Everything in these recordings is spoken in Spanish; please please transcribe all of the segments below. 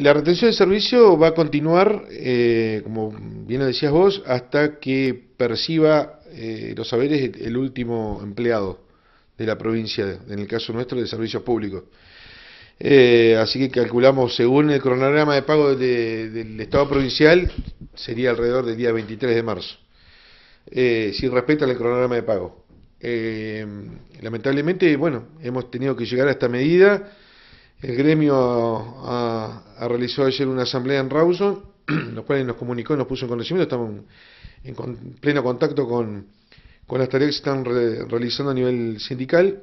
La retención de servicio va a continuar, eh, como bien decías vos, hasta que perciba eh, los saberes el último empleado de la provincia, en el caso nuestro de servicios públicos. Eh, así que calculamos, según el cronograma de pago del Estado provincial, sería alrededor del día 23 de marzo, sin respeto el cronograma de pago. lamentablemente, bueno, hemos tenido que llegar a esta medida el gremio realizó ayer una asamblea en Rawson, los cual nos comunicó y nos puso en conocimiento. Estamos en, pleno contacto con, las tareas que están realizando a nivel sindical.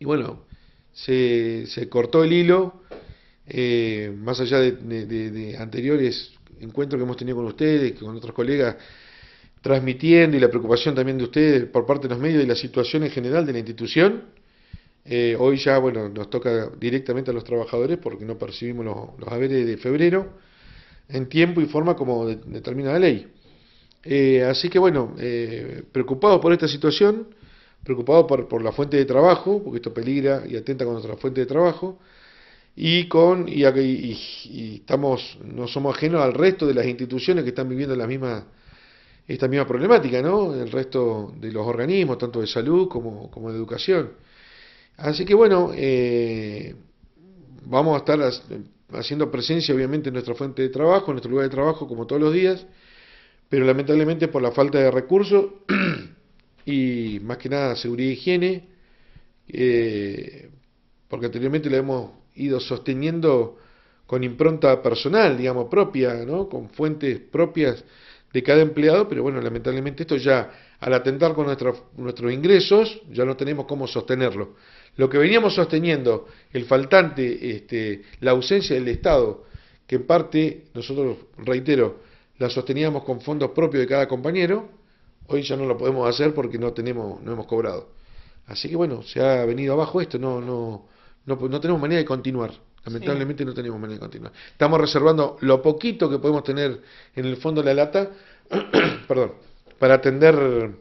Y bueno, se, cortó el hilo, eh, más allá de anteriores encuentros que hemos tenido con ustedes, con otros colegas, transmitiendo y la preocupación también de ustedes por parte de los medios y la situación en general de la institución eh, hoy ya, bueno, nos toca directamente a los trabajadores porque no percibimos los, haberes de febrero en tiempo y forma como determina la ley. Eh, así que, bueno, eh, preocupados por esta situación, preocupados por, la fuente de trabajo, porque esto peligra y atenta con nuestra fuente de trabajo, y con y, y, estamos no somos ajenos al resto de las instituciones que están viviendo la misma esta misma problemática, ¿no? El resto de los organismos, tanto de salud como de educación. Así que bueno, eh, vamos a estar haciendo presencia obviamente en nuestra fuente de trabajo, en nuestro lugar de trabajo como todos los días, pero lamentablemente por la falta de recursos y más que nada seguridad y higiene, eh, porque anteriormente lo hemos ido sosteniendo con impronta personal, digamos, propia, ¿no? con fuentes propias de cada empleado, pero bueno, lamentablemente esto ya al atentar con nuestros ingresos ya no tenemos cómo sostenerlo. Lo que veníamos sosteniendo, el faltante, este, la ausencia del Estado, que en parte, nosotros, reitero, la sosteníamos con fondos propios de cada compañero, hoy ya no lo podemos hacer porque no tenemos, no hemos cobrado. Así que bueno, se ha venido abajo esto, no, no, no, tenemos manera de continuar. Lamentablemente no tenemos manera de continuar. Estamos reservando lo poquito que podemos tener en el fondo de la lata, perdón, para atender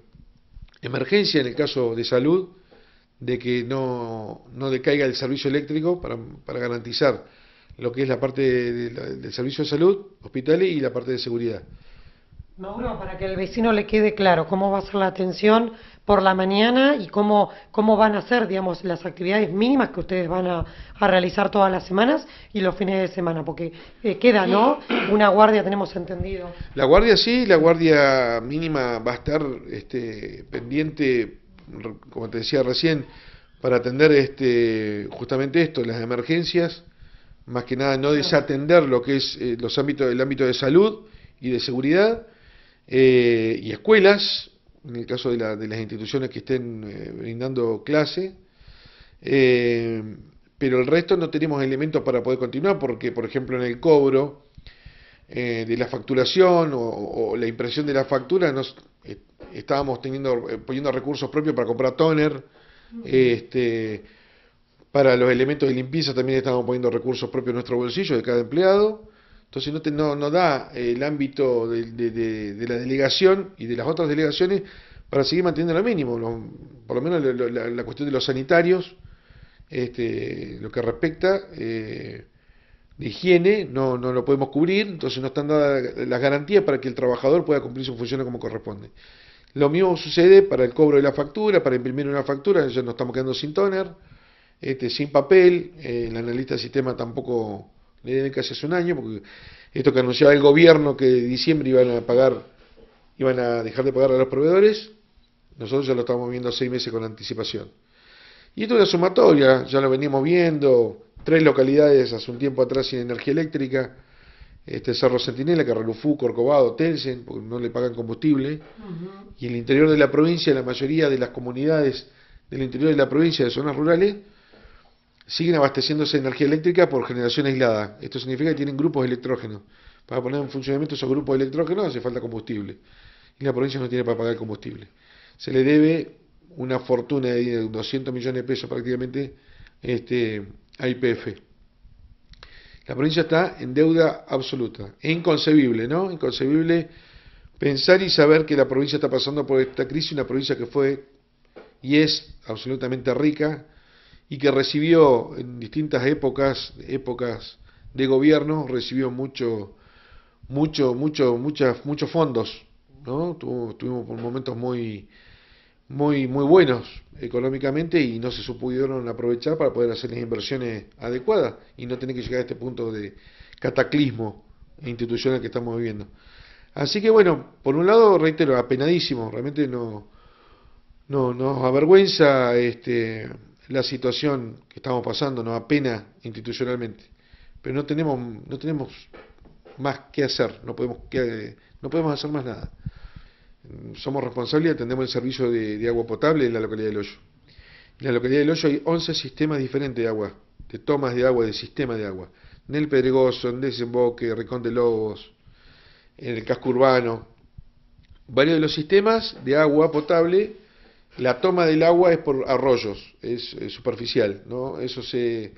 emergencia en el caso de salud de que no, decaiga el servicio eléctrico para, garantizar lo que es la parte del servicio de salud, hospitales y la parte de seguridad. Mauro, para que al vecino le quede claro cómo va a ser la atención por la mañana y cómo, cómo van a ser, digamos, las actividades mínimas que ustedes van a, realizar todas las semanas y los fines de semana, porque eh, queda, ¿no? Una guardia tenemos entendido. La guardia sí, la guardia mínima va a estar este, pendiente como te decía recién, para atender este, justamente esto, las emergencias, más que nada no desatender lo que es eh, los ámbitos, el ámbito de salud y de seguridad, eh, y escuelas, en el caso de, las instituciones que estén eh, brindando clase, pero el resto no tenemos elementos para poder continuar, porque por ejemplo en el cobro, eh, de la facturación o, la impresión de la factura, nos, eh, estábamos teniendo, eh, poniendo recursos propios para comprar toner, este, para los elementos de limpieza también estábamos poniendo recursos propios en nuestro bolsillo de cada empleado. Entonces no, te, no, da el ámbito de, la delegación y de las otras delegaciones para seguir manteniendo lo mínimo, por lo menos la, cuestión de los sanitarios, este, lo que respecta, eh, de higiene no, no lo podemos cubrir, entonces no están dadas las garantías para que el trabajador pueda cumplir sus funciones como corresponde. Lo mismo sucede para el cobro de la factura, para imprimir una factura, ya nos estamos quedando sin toner, este, sin papel, eh, el analista de sistema tampoco le deben casi hace un año, porque esto que anunciaba el gobierno que en diciembre iban a pagar, iban a dejar de pagar a los proveedores, nosotros ya lo estamos viendo seis meses con anticipación. Y esto es una sumatoria, ya lo venimos viendo, tres localidades hace un tiempo atrás sin energía eléctrica, este Cerro Sentinela, Carralufú, Corcovado, Telsen, porque no le pagan combustible, y en el interior de la provincia, la mayoría de las comunidades del interior de la provincia, de zonas rurales, siguen abasteciéndose de energía eléctrica por generación aislada. Esto significa que tienen grupos electrógenos. Para poner en funcionamiento esos grupos de electrógenos hace falta combustible. Y la provincia no tiene para pagar combustible. Se le debe una fortuna de 200 millones de pesos prácticamente este, IPF. La provincia está en deuda absoluta. Es inconcebible, ¿no? Inconcebible pensar y saber que la provincia está pasando por esta crisis, una provincia que fue y es absolutamente rica y que recibió en distintas épocas, épocas de gobierno, recibió mucho, mucho, mucho, muchas, muchos fondos, ¿no? Tuvimos, por momentos muy, muy, muy buenos económicamente y no se pudieron aprovechar para poder hacer las inversiones adecuadas y no tener que llegar a este punto de cataclismo institucional que estamos viviendo. Así que bueno, por un lado, reitero, apenadísimo, realmente no, no nos avergüenza este, la situación que estamos pasando, nos apena institucionalmente, pero no tenemos, no tenemos más que hacer, no podemos, que, no podemos hacer más nada somos responsables y atendemos el servicio de, agua potable en la localidad del Hoyo. En la localidad del Hoyo hay 11 sistemas diferentes de agua, de tomas de agua, de sistemas de agua. En el Pedregoso, en Desemboque, Rincón de Lobos, en el casco urbano. Varios de los sistemas de agua potable, la toma del agua es por arroyos, es, superficial, ¿no? Eso se,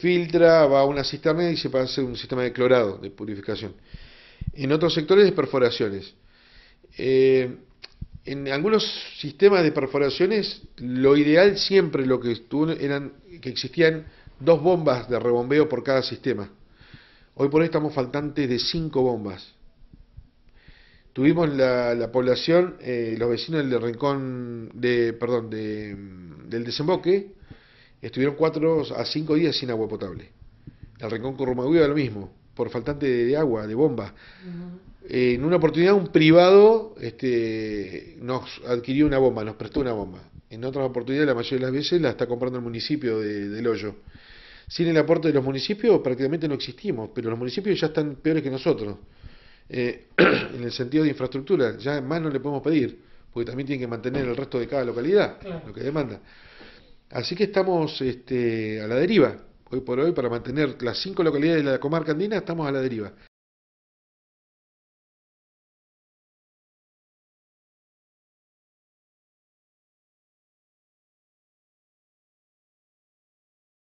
filtra, va a una cisterna y se pasa a un sistema de clorado de purificación. En otros sectores es perforaciones. Eh, en algunos sistemas de perforaciones, lo ideal siempre lo que estuvo eran que existían dos bombas de rebombeo por cada sistema. Hoy por hoy estamos faltantes de cinco bombas. Tuvimos la, población, eh, los vecinos del rincón, de, perdón, del desemboque, estuvieron cuatro a cinco días sin agua potable. El rincón Corromagüiva lo mismo, por faltante de, agua, de bomba en una oportunidad un privado este, nos adquirió una bomba, nos prestó una bomba. En otras oportunidades, la mayoría de las veces la está comprando el municipio de, del hoyo. Sin el aporte de los municipios prácticamente no existimos, pero los municipios ya están peores que nosotros, eh, en el sentido de infraestructura, ya más no le podemos pedir, porque también tienen que mantener el resto de cada localidad, lo que demanda. Así que estamos este, a la deriva, hoy por hoy, para mantener las cinco localidades de la comarca andina, estamos a la deriva.